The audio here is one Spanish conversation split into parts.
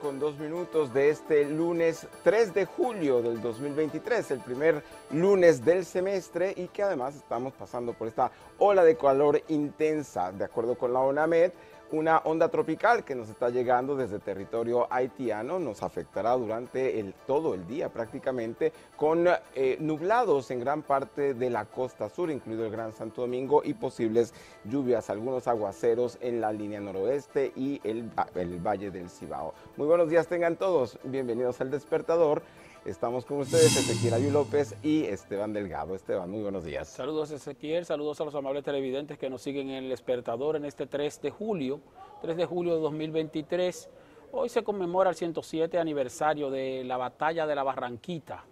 con dos minutos de este lunes 3 de julio del 2023, el primer lunes del semestre y que además estamos pasando por esta ola de calor intensa. De acuerdo con la ONAMED, una onda tropical que nos está llegando desde territorio haitiano nos afectará durante el, todo el día prácticamente con eh, nublados en gran parte de la costa sur, incluido el Gran Santo Domingo y posibles lluvias, algunos aguaceros en la línea noroeste y el, el Valle del Cibao. Muy buenos días tengan todos, bienvenidos al despertador. Estamos con ustedes, Ezequiel Ayu López y Esteban Delgado. Esteban, muy buenos días. Saludos, Ezequiel. Saludos a los amables televidentes que nos siguen en el despertador en este 3 de julio, 3 de julio de 2023. Hoy se conmemora el 107 aniversario de la batalla de la Barranquita.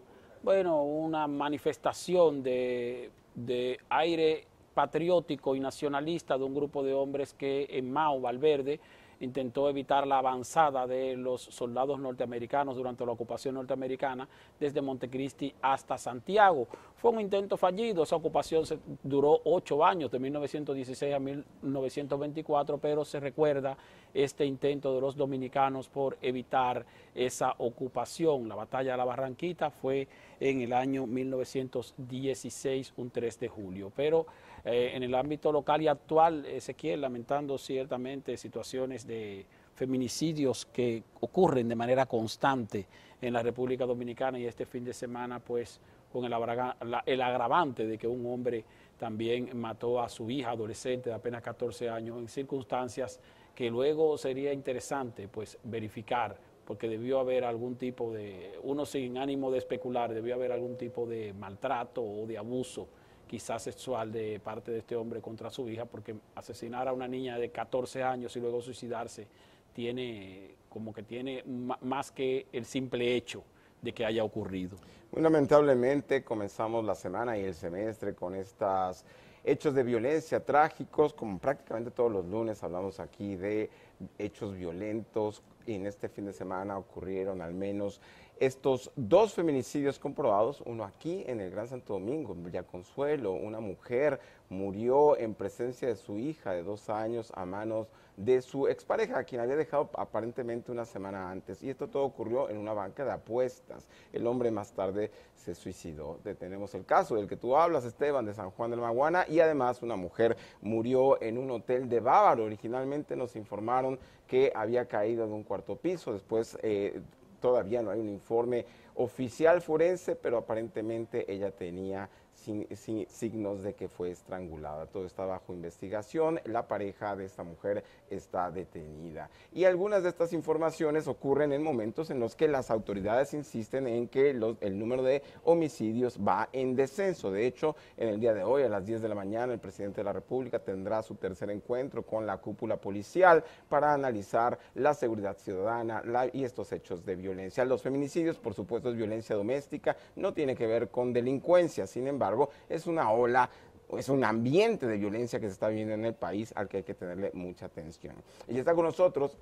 Bueno, una manifestación de, de aire patriótico y nacionalista de un grupo de hombres que en Mao, Valverde, intentó evitar la avanzada de los soldados norteamericanos durante la ocupación norteamericana desde Montecristi hasta Santiago. Fue un intento fallido, esa ocupación se duró ocho años, de 1916 a 1924, pero se recuerda este intento de los dominicanos por evitar esa ocupación. La batalla de la Barranquita fue en el año 1916, un 3 de julio, pero eh, en el ámbito local y actual, se Ezequiel, lamentando ciertamente situaciones de feminicidios que ocurren de manera constante en la República Dominicana y este fin de semana pues con el, agravante de que un hombre también mató a su hija adolescente de apenas 14 años en circunstancias que luego sería interesante pues verificar porque debió haber algún tipo de, uno sin ánimo de especular, debió haber algún tipo de maltrato o de abuso, quizás sexual, de parte de este hombre contra su hija, porque asesinar a una niña de 14 años y luego suicidarse tiene como que tiene más que el simple hecho de que haya ocurrido? Muy lamentablemente comenzamos la semana y el semestre con estos hechos de violencia trágicos, como prácticamente todos los lunes hablamos aquí de hechos violentos. Y en este fin de semana ocurrieron al menos estos dos feminicidios comprobados, uno aquí en el Gran Santo Domingo, en Villa Consuelo, una mujer murió en presencia de su hija de dos años a manos de su expareja, a quien había dejado aparentemente una semana antes. Y esto todo ocurrió en una banca de apuestas. El hombre más tarde se suicidó. Detenemos el caso del que tú hablas, Esteban, de San Juan del Maguana, y además una mujer murió en un hotel de Bávaro. Originalmente nos informaron que había caído de un cuarto piso. Después eh, todavía no hay un informe oficial forense, pero aparentemente ella tenía sin, signos de que fue estrangulada. Todo está bajo investigación. La pareja de esta mujer está detenida. Y algunas de estas informaciones ocurren en momentos en los que las autoridades insisten en que el número de homicidios va en descenso. De hecho, en el día de hoy, a las 10 de la mañana, el presidente de la República tendrá su tercer encuentro con la cúpula policial para analizar la seguridad ciudadana y estos hechos de violencia. Los feminicidios, por supuesto, es violencia doméstica, no tiene que ver con delincuencia. Sin embargo, es una ola es un ambiente de violencia que se está viviendo en el país al que hay que tenerle mucha atención. Y está con nosotros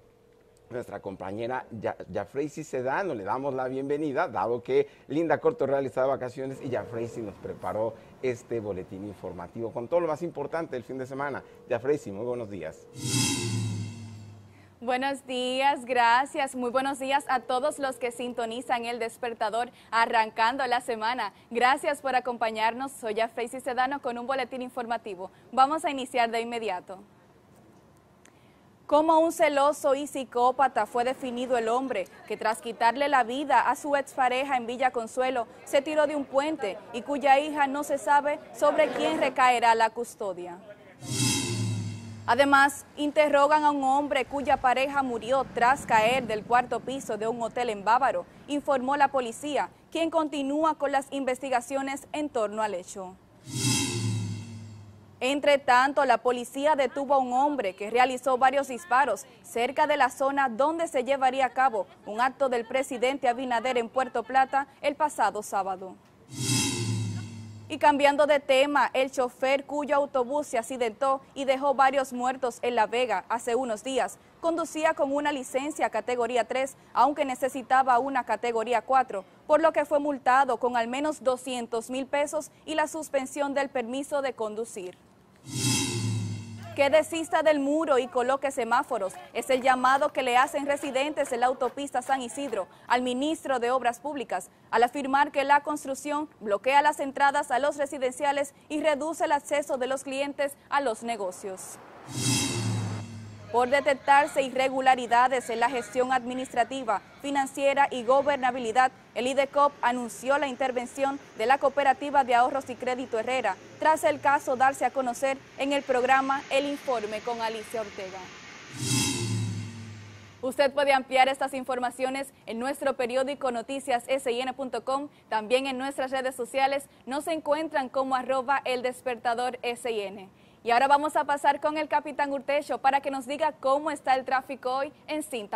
nuestra compañera Jafreysi Sedano. Le damos la bienvenida, dado que Linda Corto está vacaciones y Jafreysi nos preparó este boletín informativo con todo lo más importante del fin de semana. Jafreysi, muy buenos días buenos días, gracias. Muy buenos días a todos los que sintonizan el despertador arrancando la semana. Gracias por acompañarnos. Soy ya Sedano con un boletín informativo. Vamos a iniciar de inmediato. Como un celoso y psicópata fue definido el hombre que tras quitarle la vida a su expareja en Villa Consuelo se tiró de un puente y cuya hija no se sabe sobre quién recaerá la custodia. Además, interrogan a un hombre cuya pareja murió tras caer del cuarto piso de un hotel en Bávaro, informó la policía, quien continúa con las investigaciones en torno al hecho. Entre tanto, la policía detuvo a un hombre que realizó varios disparos cerca de la zona donde se llevaría a cabo un acto del presidente Abinader en Puerto Plata el pasado sábado. Y cambiando de tema, el chofer cuyo autobús se accidentó y dejó varios muertos en La Vega hace unos días, conducía con una licencia categoría 3, aunque necesitaba una categoría 4, por lo que fue multado con al menos 200 mil pesos y la suspensión del permiso de conducir que desista del muro y coloque semáforos. Es el llamado que le hacen residentes en la autopista San Isidro al ministro de Obras Públicas al afirmar que la construcción bloquea las entradas a los residenciales y reduce el acceso de los clientes a los negocios por detectarse irregularidades en la gestión administrativa, financiera y gobernabilidad, el IDECOP anunció la intervención de la Cooperativa de Ahorros y Crédito Herrera, tras el caso darse a conocer en el programa El Informe con Alicia Ortega. Usted puede ampliar estas informaciones en nuestro periódico noticiassin.com, también en nuestras redes sociales nos encuentran como arroba el despertador sin. Y ahora vamos a pasar con el capitán Urtecho para que nos diga cómo está el tráfico hoy en Sin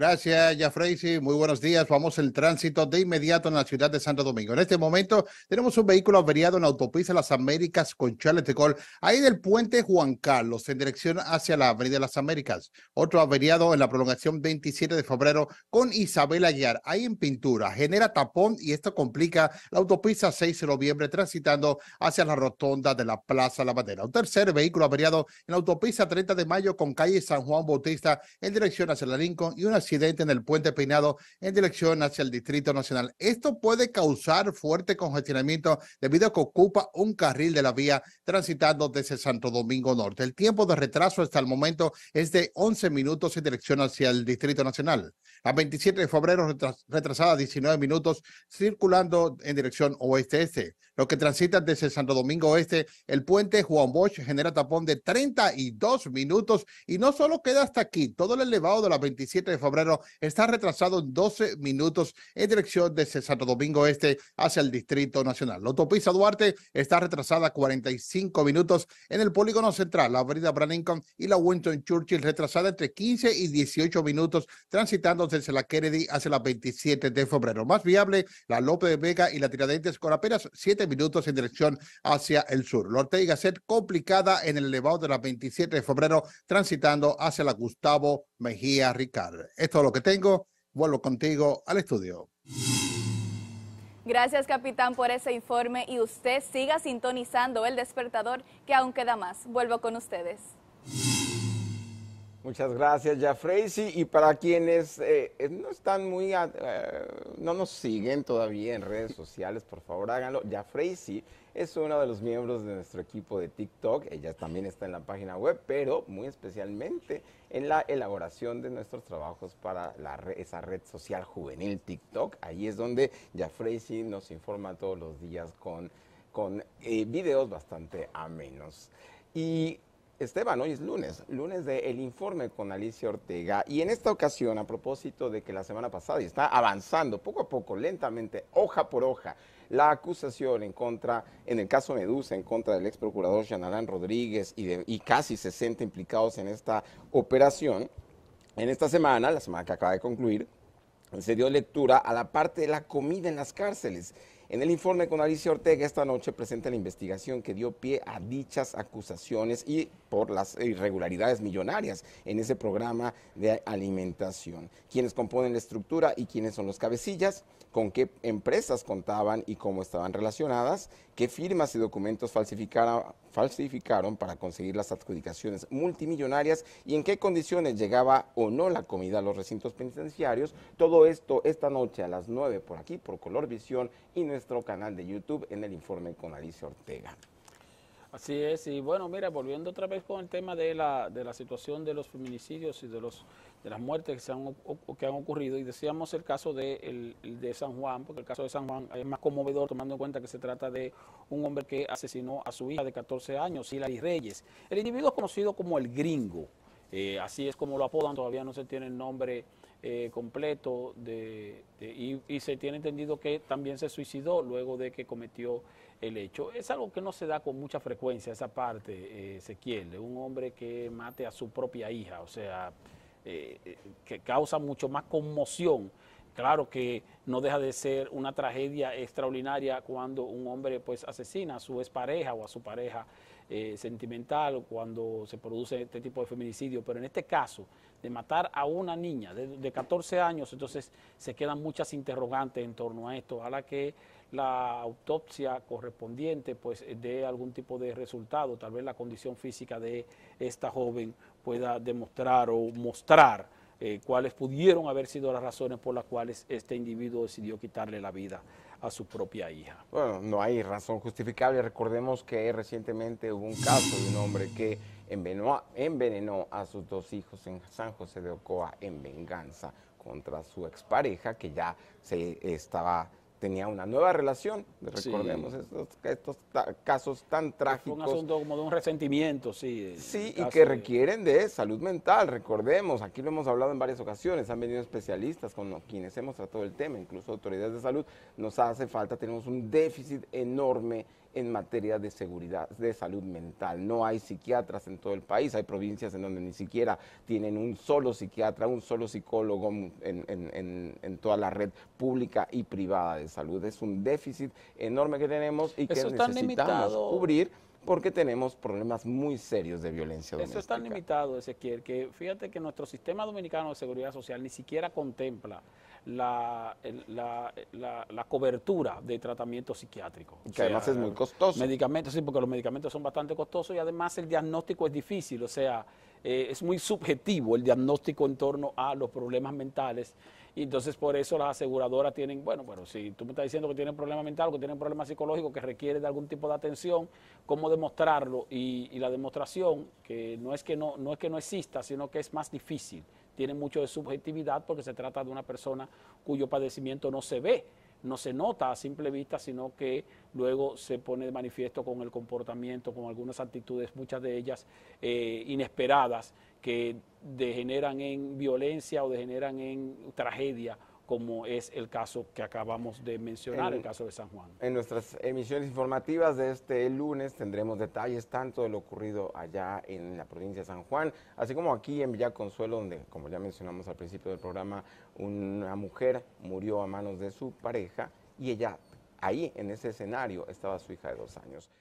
Gracias, Jafreisi. Muy buenos días. Vamos el tránsito de inmediato en la ciudad de Santo Domingo. En este momento tenemos un vehículo averiado en la autopista Las Américas con Charles de Gaulle, ahí del puente Juan Carlos, en dirección hacia la Avenida Las Américas. Otro averiado en la prolongación 27 de febrero con Isabel Aguiar, ahí en pintura. Genera tapón y esto complica la autopista 6 de noviembre transitando hacia la rotonda de la Plaza La Bandera. Un tercer vehículo averiado en la autopista 30 de mayo con calle San Juan Bautista en dirección hacia la Lincoln y una accidente en el puente Peinado en dirección hacia el Distrito Nacional. Esto puede causar fuerte congestionamiento debido a que ocupa un carril de la vía transitando desde Santo Domingo Norte. El tiempo de retraso hasta el momento es de 11 minutos en dirección hacia el Distrito Nacional a 27 de febrero retrasada 19 minutos, circulando en dirección oeste-este. Lo que transita desde Santo Domingo Oeste, el puente Juan Bosch genera tapón de 32 minutos y no solo queda hasta aquí, todo el elevado de la 27 de febrero está retrasado en 12 minutos en dirección desde Santo Domingo Este hacia el Distrito Nacional. La autopista Duarte está retrasada 45 minutos en el polígono central, la avenida Branincombe y la Winston Churchill retrasada entre 15 y 18 minutos transitando entonces la Kennedy hace la 27 de febrero. Más viable la López de Vega y la Tiradentes con apenas 7 minutos en dirección hacia el sur. La Ortega ser complicada en el elevado de la 27 de febrero, transitando hacia la Gustavo Mejía Ricard. Esto es lo que tengo. Vuelvo contigo al estudio. Gracias, capitán, por ese informe y usted siga sintonizando el despertador que aún queda más. Vuelvo con ustedes. Muchas gracias, Jafreysi. Y para quienes eh, no están muy, eh, no nos siguen todavía en redes sociales, por favor háganlo. Jafreysi es uno de los miembros de nuestro equipo de TikTok. Ella también está en la página web, pero muy especialmente en la elaboración de nuestros trabajos para la esa red social juvenil TikTok. Ahí es donde Jafreysi nos informa todos los días con, con eh, videos bastante amenos. Y Esteban, hoy es lunes, lunes de El Informe con Alicia Ortega. Y en esta ocasión, a propósito de que la semana pasada, y está avanzando poco a poco, lentamente, hoja por hoja, la acusación en contra, en el caso Medusa, en contra del ex procurador Jean Rodríguez y, de, y casi 60 implicados en esta operación, en esta semana, la semana que acaba de concluir, se dio lectura a la parte de la comida en las cárceles. En el informe con Alicia Ortega esta noche presenta la investigación que dio pie a dichas acusaciones y por las irregularidades millonarias en ese programa de alimentación. Quienes componen la estructura y quiénes son los cabecillas, con qué empresas contaban y cómo estaban relacionadas, qué firmas y documentos falsificaron para conseguir las adjudicaciones multimillonarias y en qué condiciones llegaba o no la comida a los recintos penitenciarios. Todo esto esta noche a las 9 por aquí, por Color Visión y nuestra nuestro canal de YouTube en el informe con Alicia Ortega. Así es, y bueno, mira, volviendo otra vez con el tema de la, de la situación de los feminicidios y de los de las muertes que, se han, que han ocurrido, y decíamos el caso de, San Juan, porque el caso de San Juan es más conmovedor tomando en cuenta que se trata de un hombre que asesinó a su hija de 14 años, Hilary Reyes. El individuo es conocido como el gringo, eh, así es como lo apodan, todavía no se tiene el nombre eh, completo de, y, se tiene entendido que también se suicidó luego de que cometió el hecho. Es algo que no se da con mucha frecuencia esa parte, eh, Ezequiel, de un hombre que mate a su propia hija, o sea, eh, eh, que causa mucho más conmoción. Claro que no deja de ser una tragedia extraordinaria cuando un hombre pues asesina a su expareja o a su pareja eh, sentimental cuando se produce este tipo de feminicidio, pero en este caso de matar a una niña de, 14 años, entonces se quedan muchas interrogantes en torno a esto. a la que la autopsia correspondiente pues eh, dé algún tipo de resultado, tal vez la condición física de esta joven pueda demostrar o mostrar eh, cuáles pudieron haber sido las razones por las cuales este individuo decidió quitarle la vida a su propia hija. Bueno, no hay razón justificable. Recordemos que recientemente hubo un caso de un hombre que envenenó, a sus dos hijos en San José de Ocoa en venganza contra su expareja que ya se estaba tenía una nueva relación. Recordemos estos, estos casos tan trágicos. un asunto como de un resentimiento, sí. Sí, y que requieren de salud mental, recordemos. Aquí lo hemos hablado en varias ocasiones, han venido especialistas con quienes hemos tratado el tema, incluso autoridades de salud. Nos hace falta, tenemos un déficit enorme en materia de seguridad, de salud mental. No hay psiquiatras en todo el país, hay provincias en donde ni siquiera tienen un solo psiquiatra, un solo psicólogo en, toda la red pública y privada de salud. Es un déficit enorme que tenemos y que necesitamos limitado. cubrir porque tenemos problemas muy serios de violencia doméstica. Eso está tan limitado, Ezequiel, que fíjate que nuestro sistema dominicano de seguridad social ni siquiera contempla la, cobertura de tratamiento psiquiátrico. Que además es muy costoso. Medicamentos, sí, porque los medicamentos son bastante costosos y además el diagnóstico es difícil, o sea, eh, es muy subjetivo el diagnóstico en torno a los problemas mentales. Y entonces por eso las aseguradoras tienen, bueno, bueno, si tú me estás diciendo que tienen problema mental, que tienen problema psicológico, que requiere de algún tipo de atención, ¿cómo demostrarlo? Y, la demostración, que no es que no es que no exista, sino que es más difícil tiene mucho de subjetividad porque se trata de una persona cuyo padecimiento no se ve, no se nota a simple vista, sino que luego se pone de manifiesto con el comportamiento, con algunas actitudes, muchas de ellas eh, inesperadas, que degeneran en violencia o degeneran en tragedia como es el caso que acabamos de mencionar, el caso de San Juan. En nuestras emisiones informativas de este lunes tendremos detalles tanto de lo ocurrido allá en la provincia de San Juan, así como aquí en Villa Consuelo, donde, como ya mencionamos al principio del programa, una mujer murió a manos de su pareja y ella, ahí en ese escenario, estaba su hija de dos años.